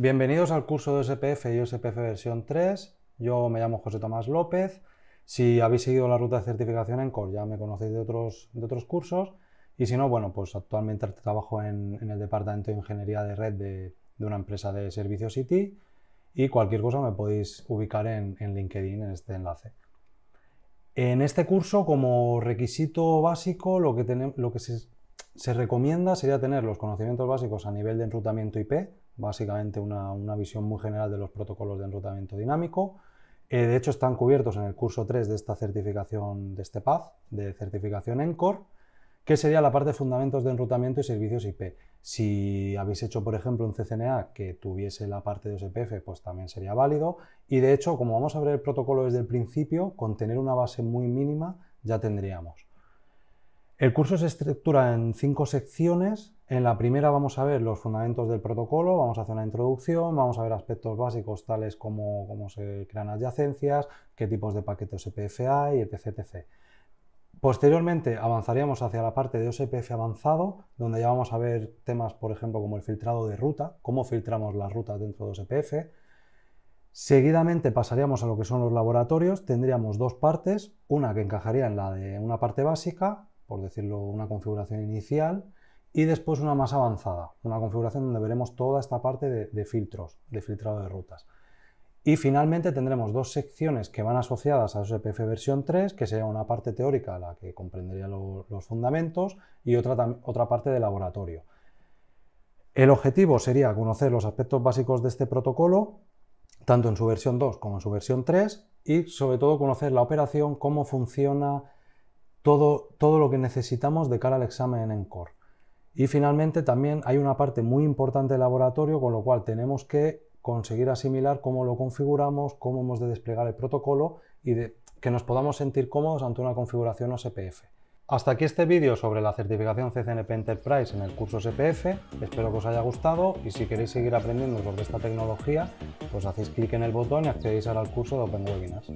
Bienvenidos al curso de SPF y SPF versión 3. Yo me llamo José Tomás López. Si habéis seguido la ruta de certificación en CORE, ya me conocéis de otros, de otros cursos. Y si no, bueno, pues actualmente trabajo en, el departamento de ingeniería de red de, una empresa de servicios IT. Y cualquier cosa me podéis ubicar en, LinkedIn, en este enlace. En este curso, como requisito básico, lo que, se recomienda sería tener los conocimientos básicos a nivel de enrutamiento IP básicamente una, visión muy general de los protocolos de enrutamiento dinámico. Eh, de hecho, están cubiertos en el curso 3 de esta certificación, de este PAZ, de certificación ENCOR, que sería la parte de fundamentos de enrutamiento y servicios IP. Si habéis hecho, por ejemplo, un CCNA que tuviese la parte de OSPF, pues también sería válido. Y de hecho, como vamos a ver el protocolo desde el principio, con tener una base muy mínima ya tendríamos. El curso se estructura en cinco secciones. En la primera vamos a ver los fundamentos del protocolo, vamos a hacer una introducción, vamos a ver aspectos básicos tales como cómo se crean adyacencias, qué tipos de paquetes OSPF hay, etc, etc. Posteriormente avanzaríamos hacia la parte de OSPF avanzado, donde ya vamos a ver temas, por ejemplo, como el filtrado de ruta, cómo filtramos las rutas dentro de OSPF. Seguidamente pasaríamos a lo que son los laboratorios, tendríamos dos partes, una que encajaría en la de una parte básica por decirlo, una configuración inicial y después una más avanzada, una configuración donde veremos toda esta parte de, filtros, de filtrado de rutas. Y finalmente tendremos dos secciones que van asociadas a SPF e versión 3, que sería una parte teórica, la que comprendería los fundamentos, y otra, otra parte de laboratorio. El objetivo sería conocer los aspectos básicos de este protocolo, tanto en su versión 2 como en su versión 3, y sobre todo conocer la operación, cómo funciona, todo, todo lo que necesitamos de cara al examen en core. Y finalmente también hay una parte muy importante de laboratorio, con lo cual tenemos que conseguir asimilar cómo lo configuramos, cómo hemos de desplegar el protocolo y de, que nos podamos sentir cómodos ante una configuración OSPF. Hasta aquí este vídeo sobre la certificación CCNP Enterprise en el curso SPF. Espero que os haya gustado y si queréis seguir aprendiendo sobre esta tecnología, pues hacéis clic en el botón y accedéis ahora al curso de Open Webinars.